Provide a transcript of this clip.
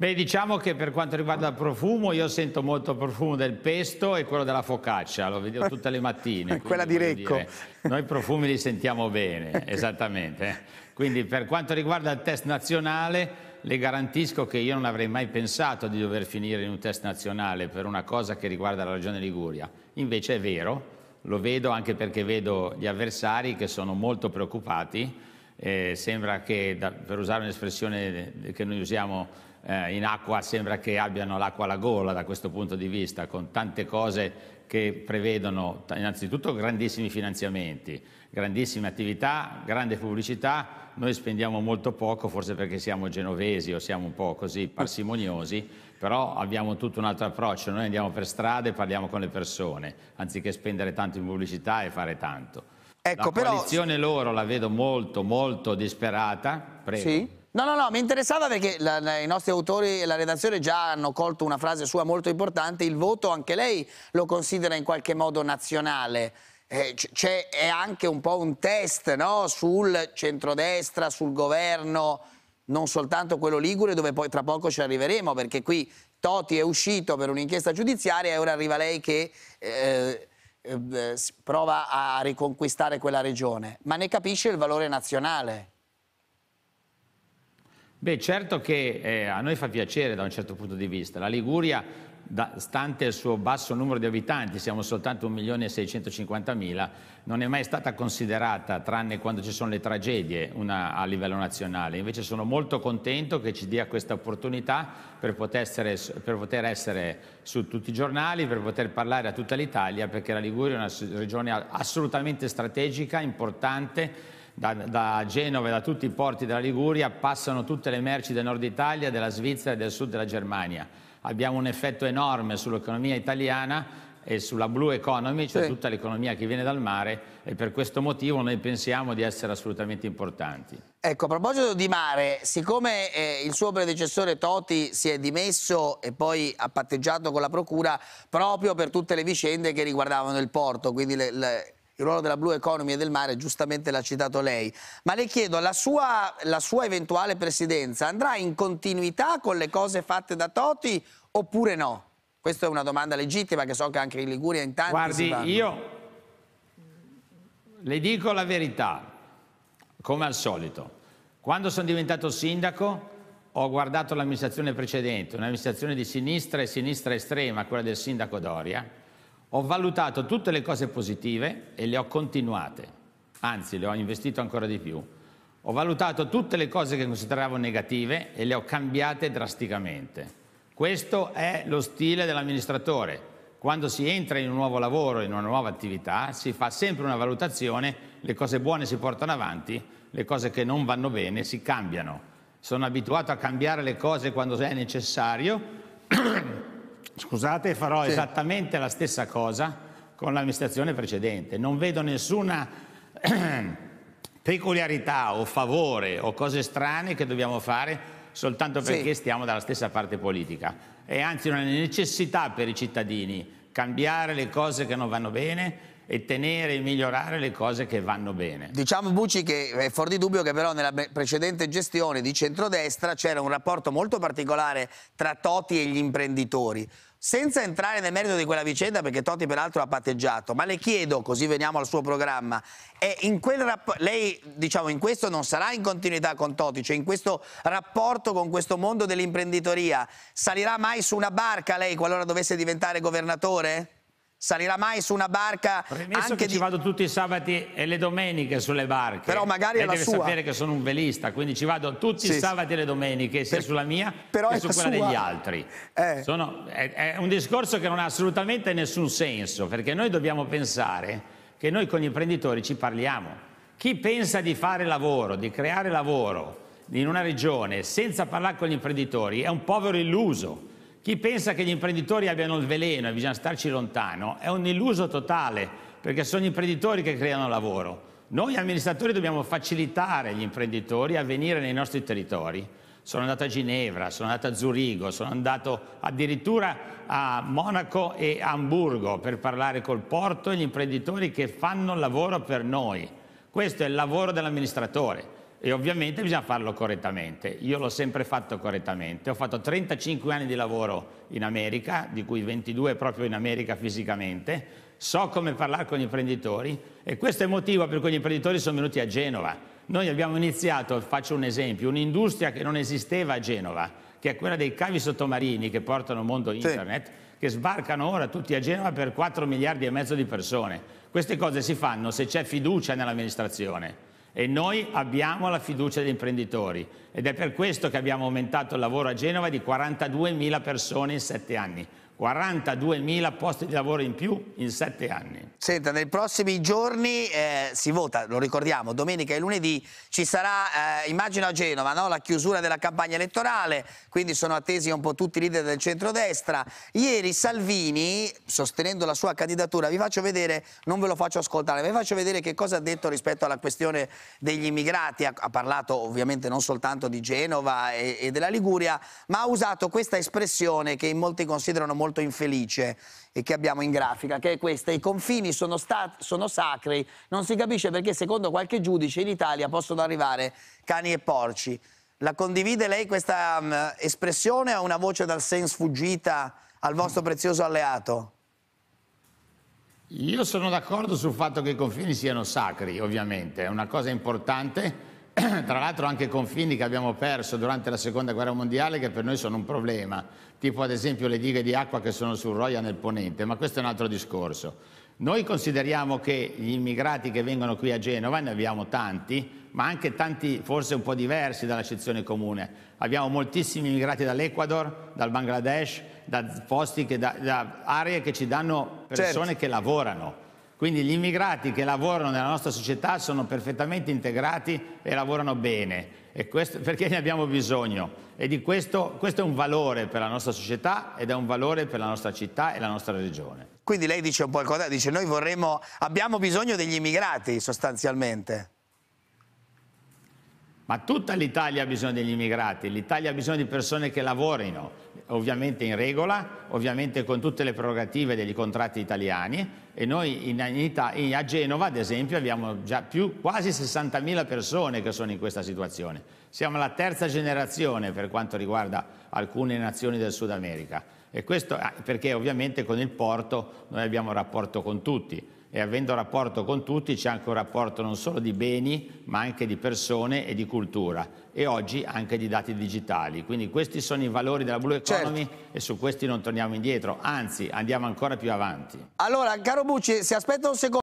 Beh, diciamo che per quanto riguarda il profumo, io sento molto il profumo del pesto e quello della focaccia, lo vedo tutte le mattine. Quella di Recco. Dire, noi i profumi li sentiamo bene, esattamente. Eh. Quindi per quanto riguarda il test nazionale, le garantisco che io non avrei mai pensato di dover finire in un test nazionale per una cosa che riguarda la regione Liguria. Invece è vero, lo vedo anche perché vedo gli avversari che sono molto preoccupati eh, sembra che, da, per usare un'espressione che noi usiamo eh, in acqua, sembra che abbiano l'acqua alla gola da questo punto di vista, con tante cose che prevedono innanzitutto grandissimi finanziamenti, grandissime attività, grande pubblicità. Noi spendiamo molto poco, forse perché siamo genovesi o siamo un po' così parsimoniosi, però abbiamo tutto un altro approccio. Noi andiamo per strada e parliamo con le persone, anziché spendere tanto in pubblicità e fare tanto. Ecco, la coalizione loro la vedo molto, molto disperata. Prego. Sì? No, no, no, mi interessava perché la, la, i nostri autori e la redazione già hanno colto una frase sua molto importante, il voto anche lei lo considera in qualche modo nazionale. Eh, c'è, è anche un po' un test no? sul centrodestra, sul governo, non soltanto quello ligure dove poi tra poco ci arriveremo perché qui Toti è uscito per un'inchiesta giudiziaria e ora arriva lei che... Eh, Ehm, eh, prova a riconquistare quella regione, ma ne capisce il valore nazionale. Beh, certo che eh, a noi fa piacere da un certo punto di vista. La Liguria da, stante il suo basso numero di abitanti, siamo soltanto 1.650.000, non è mai stata considerata, tranne quando ci sono le tragedie, una, a livello nazionale. Invece sono molto contento che ci dia questa opportunità per poter, essere, per poter essere su tutti i giornali, per poter parlare a tutta l'Italia, perché la Liguria è una regione assolutamente strategica, importante, da, da, Genova e da tutti i porti della Liguria passano tutte le merci del nord Italia, della Svizzera e del sud della Germania abbiamo un effetto enorme sull'economia italiana e sulla blue economy, cioè sì. tutta l'economia che viene dal mare e per questo motivo noi pensiamo di essere assolutamente importanti. Ecco, a proposito di mare, siccome eh, il suo predecessore Toti si è dimesso e poi ha patteggiato con la Procura proprio per tutte le vicende che riguardavano il porto, quindi le, le il ruolo della Blue Economy e del mare, giustamente l'ha citato lei, ma le chiedo, la sua, la sua eventuale presidenza andrà in continuità con le cose fatte da Toti oppure no? Questa è una domanda legittima che so che anche in Liguria in tanti Guardi, io le dico la verità, come al solito. Quando sono diventato sindaco ho guardato l'amministrazione precedente, un'amministrazione di sinistra e sinistra estrema, quella del sindaco Doria, ho valutato tutte le cose positive e le ho continuate, anzi le ho investito ancora di più. Ho valutato tutte le cose che consideravo negative e le ho cambiate drasticamente. Questo è lo stile dell'amministratore. Quando si entra in un nuovo lavoro, in una nuova attività, si fa sempre una valutazione, le cose buone si portano avanti, le cose che non vanno bene si cambiano. Sono abituato a cambiare le cose quando è necessario Scusate, farò sì. esattamente la stessa cosa con l'amministrazione precedente. Non vedo nessuna peculiarità o favore o cose strane che dobbiamo fare soltanto perché sì. stiamo dalla stessa parte politica. È anzi una necessità per i cittadini cambiare le cose che non vanno bene e tenere e migliorare le cose che vanno bene. Diciamo Bucci che è fuori di dubbio che però nella precedente gestione di centrodestra c'era un rapporto molto particolare tra Toti e gli imprenditori senza entrare nel merito di quella vicenda perché Totti peraltro ha patteggiato, ma le chiedo, così veniamo al suo programma, è in quel lei diciamo in questo non sarà in continuità con Totti, cioè in questo rapporto con questo mondo dell'imprenditoria, salirà mai su una barca lei qualora dovesse diventare governatore? salirà mai su una barca Premesso anche che di... ci vado tutti i sabati e le domeniche sulle barche però magari eh, è la deve sua. sapere che sono un velista quindi ci vado tutti sì, i sabati e le domeniche sia per... sulla mia però che su quella sua... degli altri eh. sono... è, è un discorso che non ha assolutamente nessun senso perché noi dobbiamo pensare che noi con gli imprenditori ci parliamo chi pensa di fare lavoro di creare lavoro in una regione senza parlare con gli imprenditori è un povero illuso chi pensa che gli imprenditori abbiano il veleno e bisogna starci lontano è un illuso totale, perché sono gli imprenditori che creano lavoro. Noi amministratori dobbiamo facilitare gli imprenditori a venire nei nostri territori. Sono andato a Ginevra, sono andato a Zurigo, sono andato addirittura a Monaco e a Hamburgo per parlare col porto e gli imprenditori che fanno il lavoro per noi. Questo è il lavoro dell'amministratore e ovviamente bisogna farlo correttamente. Io l'ho sempre fatto correttamente. Ho fatto 35 anni di lavoro in America, di cui 22 proprio in America fisicamente. So come parlare con gli imprenditori e questo è il motivo per cui gli imprenditori sono venuti a Genova. Noi abbiamo iniziato, faccio un esempio, un'industria che non esisteva a Genova, che è quella dei cavi sottomarini che portano al mondo internet, sì. che sbarcano ora tutti a Genova per 4 miliardi e mezzo di persone. Queste cose si fanno se c'è fiducia nell'amministrazione e noi abbiamo la fiducia degli imprenditori ed è per questo che abbiamo aumentato il lavoro a Genova di 42.000 persone in sette anni. 42.000 posti di lavoro in più in sette anni. Senta, nei prossimi giorni eh, si vota, lo ricordiamo, domenica e lunedì ci sarà, eh, immagino a Genova, no? la chiusura della campagna elettorale, quindi sono attesi un po' tutti i leader del centrodestra. Ieri Salvini, sostenendo la sua candidatura, vi faccio vedere, non ve lo faccio ascoltare, vi faccio vedere che cosa ha detto rispetto alla questione degli immigrati, ha, ha parlato ovviamente non soltanto di Genova e, e della Liguria, ma ha usato questa espressione che in molti considerano molto molto infelice che abbiamo in grafica, che è questa. I confini sono, stat- sono sacri, non si capisce perché secondo qualche giudice in Italia possono arrivare cani e porci. La condivide lei questa um, espressione o una voce dal senso fuggita al vostro prezioso alleato? Io sono d'accordo sul fatto che i confini siano sacri, ovviamente, è una cosa importante tra l'altro anche confini che abbiamo perso durante la seconda guerra mondiale che per noi sono un problema, tipo ad esempio le dighe di acqua che sono sul Roia nel Ponente, ma questo è un altro discorso. Noi consideriamo che gli immigrati che vengono qui a Genova, ne abbiamo tanti, ma anche tanti forse un po' diversi dalla sezione comune. Abbiamo moltissimi immigrati dall'Ecuador, dal Bangladesh, da, posti che da, da aree che ci danno persone certo. che lavorano. Quindi gli immigrati che lavorano nella nostra società sono perfettamente integrati e lavorano bene, e questo, perché ne abbiamo bisogno. E di questo, questo è un valore per la nostra società ed è un valore per la nostra città e la nostra regione. Quindi lei dice un po' il contrario, dice noi vorremmo, abbiamo bisogno degli immigrati sostanzialmente ma tutta l'Italia ha bisogno degli immigrati, l'Italia ha bisogno di persone che lavorino, ovviamente in regola, ovviamente con tutte le prerogative degli contratti italiani e noi in, Ita- a Genova ad esempio abbiamo già più, quasi 60.000 persone che sono in questa situazione. Siamo la terza generazione per quanto riguarda alcune nazioni del Sud America e questo ah, perché ovviamente con il porto noi abbiamo un rapporto con tutti e avendo rapporto con tutti c'è anche un rapporto non solo di beni ma anche di persone e di cultura e oggi anche di dati digitali. Quindi questi sono i valori della Blue certo. Economy certo. e su questi non torniamo indietro, anzi andiamo ancora più avanti. Allora, caro Bucci, si aspetta un secondo.